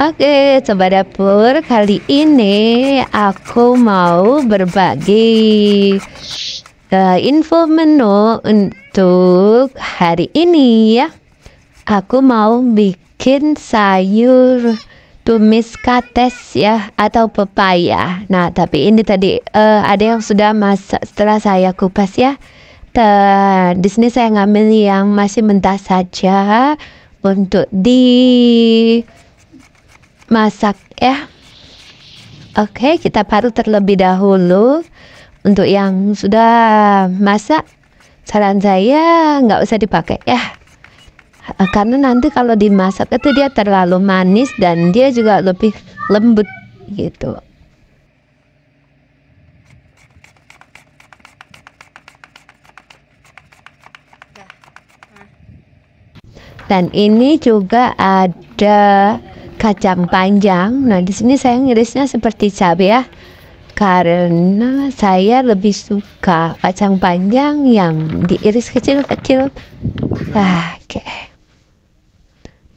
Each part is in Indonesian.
Oke, coba dapur. Kali ini aku mau berbagi ke info menu untuk hari ini ya. Aku mau bikin sayur tumis kates ya atau pepaya. Nah, tapi ini tadi uh, ada yang sudah masak setelah saya kupas ya. di sini saya ngambil yang masih mentah saja untuk dimasak ya. Oke, kita parut terlebih dahulu. Untuk yang sudah masak, saran saya nggak usah dipakai ya. Eh, karena nanti kalau dimasak itu dia terlalu manis dan dia juga lebih lembut gitu. dan ini juga ada kacang panjang nah di sini saya ngirisnya seperti cabe ya karena saya lebih suka kacang panjang yang diiris kecil-kecil ah, oke okay.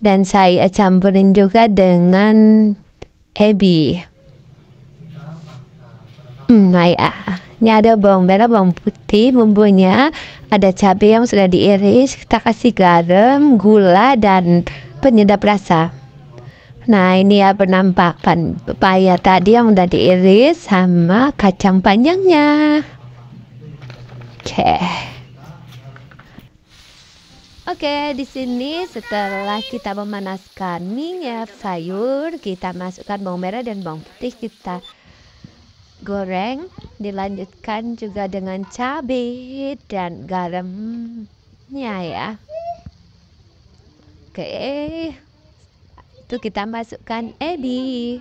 dan saya campurin juga dengan ebi hmm, nah ya ini ada bawang merah, bawang putih bumbunya, ada cabai yang sudah diiris, kita kasih garam, gula dan penyedap rasa. Nah, ini ya penampakan pepaya tadi yang sudah diiris sama kacang panjangnya. Oke. Okay. Oke, okay, di sini setelah kita memanaskan minyak sayur, kita masukkan bawang merah dan bawang putih kita goreng dilanjutkan juga dengan cabai dan garamnya ya oke itu kita masukkan edi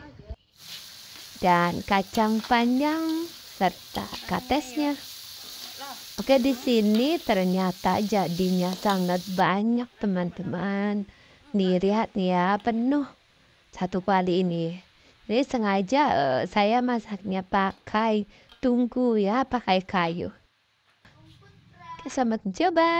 dan kacang panjang serta katesnya oke di sini ternyata jadinya sangat banyak teman-teman nih lihat ya penuh satu kali ini jadi sengaja uh, saya masaknya pakai tungku ya, pakai kayu. Oke, selamat mencoba.